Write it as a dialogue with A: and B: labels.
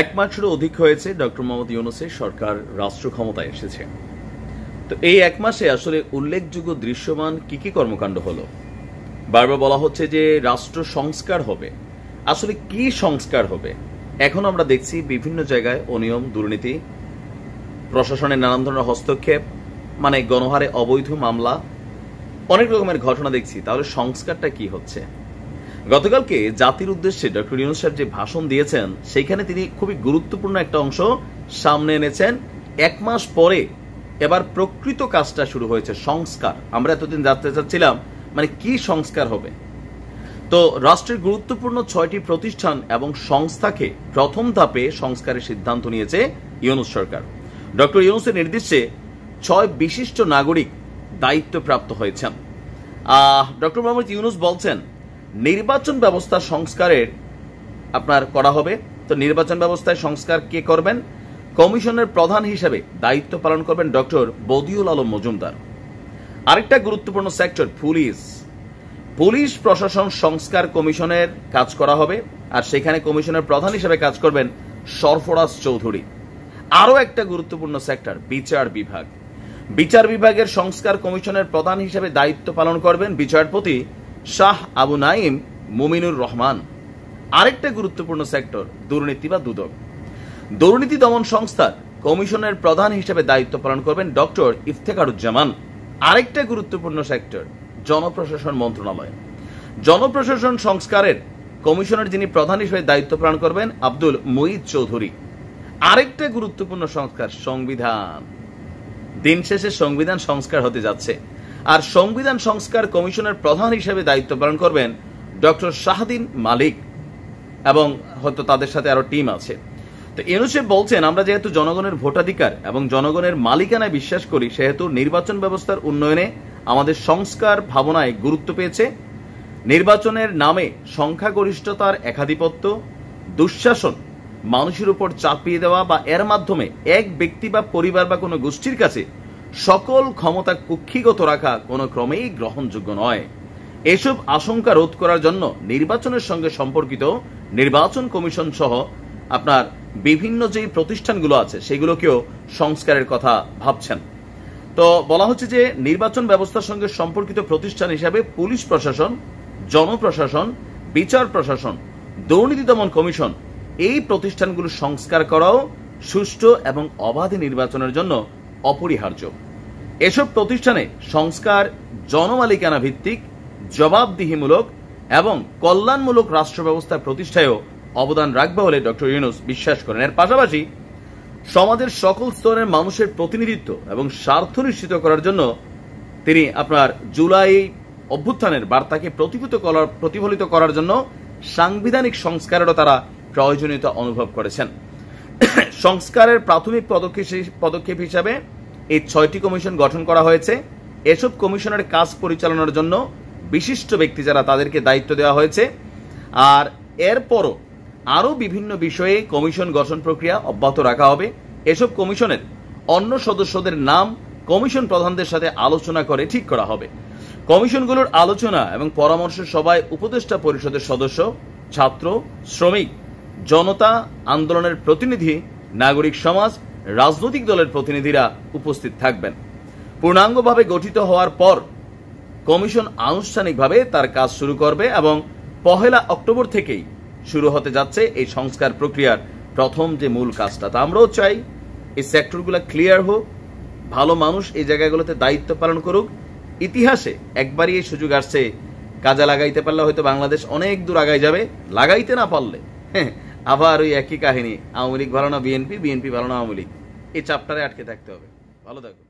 A: এক মাসেরও অধিক হয়েছে ডক্টর মোহাম্মদ ইউনুসের সরকার রাষ্ট্র ক্ষমতায় এসেছে তো এই এক মাসে আসলে উল্লেখযোগ্য দৃশ্যমান কি কি কর্মকাণ্ড হলো বারবার বলা হচ্ছে যে রাষ্ট্র সংস্কার হবে আসলে কি সংস্কার হবে এখন আমরা দেখছি বিভিন্ন জায়গায় অনিয়ম দুর্নীতি প্রশাসনের নানান ধরনের হস্তক্ষেপ মানে গণহারে অবৈধ মামলা অনেক রকমের ঘটনা দেখছি তাহলে সংস্কারটা কি হচ্ছে গতকালকে জাতির উদ্দেশ্যে ডক্টর ইউনুস সাহেব যে ভাষণ দিয়েছেন সেখানে তিনি খুবই গুরুত্বপূর্ণ একটা অংশ সামনে এনেছেন এক মাস পরে এবার প্রকৃত কাজটা শুরু হয়েছে সংস্কার আমরা এতদিন জানতে চাচ্ছিলাম মানে কি সংস্কার হবে তো রাষ্ট্রের গুরুত্বপূর্ণ ছয়টি প্রতিষ্ঠান এবং সংস্থাকে প্রথম ধাপে সংস্কারের সিদ্ধান্ত নিয়েছে ইউনুস সরকার ডক্টর ইউনুসের নির্দেশে ছয় বিশিষ্ট নাগরিক দায়িত্বপ্রাপ্ত হয়েছেন ডক্টর মোহাম্মদ ইউনুস বলছেন নির্বাচন ব্যবস্থা সংস্কারের আপনার করা হবে তো নির্বাচন ব্যবস্থায় সংস্কার কে করবেন কমিশনের প্রধান হিসেবে দায়িত্ব পালন করবেন ডক্টর বদিউল আলম মজুমদার আরেকটা গুরুত্বপূর্ণ সেক্টর পুলিশ পুলিশ প্রশাসন সংস্কার কমিশনের কাজ করা হবে আর সেখানে কমিশনের প্রধান হিসেবে কাজ করবেন সরফরাজ চৌধুরী আরও একটা গুরুত্বপূর্ণ সেক্টর বিচার বিভাগ বিচার বিভাগের সংস্কার কমিশনের প্রধান হিসেবে দায়িত্ব পালন করবেন বিচারপতি শাহ আবু নাইম মুমিনুর রহমান আরেকটা গুরুত্বপূর্ণ সেক্টর দুর্নীতি বা দুদক দুর্নীতি দমন সংস্থার কমিশনের প্রধান হিসেবে দায়িত্ব পালন করবেন ডক্টর ইফতেকারুজ্জামান আরেকটা গুরুত্বপূর্ণ সেক্টর জনপ্রশাসন মন্ত্রণালয় জনপ্রশাসন সংস্কারের কমিশনের যিনি প্রধান হিসেবে দায়িত্ব পালন করবেন আব্দুল মঈদ চৌধুরী আরেকটা গুরুত্বপূর্ণ সংস্কার সংবিধান দিন শেষে সংবিধান সংস্কার হতে যাচ্ছে আর সংবিধান সংস্কার কমিশনের প্রধান হিসেবে দায়িত্ব পালন করবেন ডক্টর শাহদিন মালিক এবং হয়তো তাদের সাথে আরো টিম আছে তো ইউনুসেফ বলছেন আমরা যেহেতু জনগণের ভোটাধিকার এবং জনগণের মালিকানায় বিশ্বাস করি সেহেতু নির্বাচন ব্যবস্থার উন্নয়নে আমাদের সংস্কার ভাবনায় গুরুত্ব পেয়েছে নির্বাচনের নামে সংখ্যাগরিষ্ঠতার একাধিপত্য দুঃশাসন মানুষের উপর চাপিয়ে দেওয়া বা এর মাধ্যমে এক ব্যক্তি বা পরিবার বা কোনো গোষ্ঠীর কাছে সকল ক্ষমতা কুক্ষিগত রাখা কোনো ক্রমেই গ্রহণযোগ্য নয় এসব আশঙ্কা রোধ করার জন্য নির্বাচনের সঙ্গে সম্পর্কিত নির্বাচন কমিশন সহ আপনার বিভিন্ন যে প্রতিষ্ঠানগুলো আছে সেগুলোকেও সংস্কারের কথা ভাবছেন তো বলা হচ্ছে যে নির্বাচন ব্যবস্থার সঙ্গে সম্পর্কিত প্রতিষ্ঠান হিসাবে পুলিশ প্রশাসন জনপ্রশাসন বিচার প্রশাসন দুর্নীতি দমন কমিশন এই প্রতিষ্ঠানগুলো সংস্কার করাও সুষ্ঠু এবং অবাধ নির্বাচনের জন্য অপরিহার্য এসব প্রতিষ্ঠানে সংস্কার জনমালিকানা ভিত্তিক জবাবদিহিমূলক এবং কল্যাণমূলক রাষ্ট্র ব্যবস্থা প্রতিষ্ঠায়ও অবদান রাখবে বলে ডক্টর ইউনুস বিশ্বাস করেন এর পাশাপাশি সমাজের সকল স্তরের মানুষের প্রতিনিধিত্ব এবং স্বার্থ নিশ্চিত করার জন্য তিনি আপনার জুলাই অভ্যুত্থানের বার্তাকে প্রতিফলিত প্রতিফলিত করার জন্য সাংবিধানিক সংস্কারেরও তারা প্রয়োজনীয়তা অনুভব করেছেন সংস্কারের প্রাথমিক পদক্ষেপ হিসাবে এই ছয়টি কমিশন গঠন করা হয়েছে এসব কমিশনের কাজ পরিচালনার জন্য বিশিষ্ট ব্যক্তি যারা তাদেরকে দায়িত্ব দেওয়া হয়েছে আর এরপরও আরও বিভিন্ন বিষয়ে কমিশন গঠন প্রক্রিয়া অব্যাহত রাখা হবে এসব কমিশনের অন্য সদস্যদের নাম কমিশন প্রধানদের সাথে আলোচনা করে ঠিক করা হবে কমিশনগুলোর আলোচনা এবং পরামর্শ সভায় উপদেষ্টা পরিষদের সদস্য ছাত্র শ্রমিক জনতা আন্দোলনের প্রতিনিধি নাগরিক সমাজ রাজনৈতিক দলের প্রতিনিধিরা উপস্থিত থাকবেন পূর্ণাঙ্গভাবে গঠিত হওয়ার পর কমিশন আনুষ্ঠানিকভাবে তার কাজ শুরু করবে এবং পহেলা অক্টোবর থেকেই শুরু হতে যাচ্ছে এই সংস্কার প্রক্রিয়ার প্রথম যে মূল কাজটা তা আমরাও চাই এই সেক্টরগুলো ক্লিয়ার হোক ভালো মানুষ এই জায়গাগুলোতে দায়িত্ব পালন করুক ইতিহাসে একবারই এই সুযোগ আসছে কাজে লাগাইতে পারলে হয়তো বাংলাদেশ অনেক দূর আগায় যাবে লাগাইতে না পারলে হ্যাঁ আবার ওই একই কাহিনী আওয়ামী লীগ ভালো না বিএনপি বিএনপি ভালো না আওয়ামী লীগ এই চাপটারে আটকে থাকতে হবে ভালো থাকুন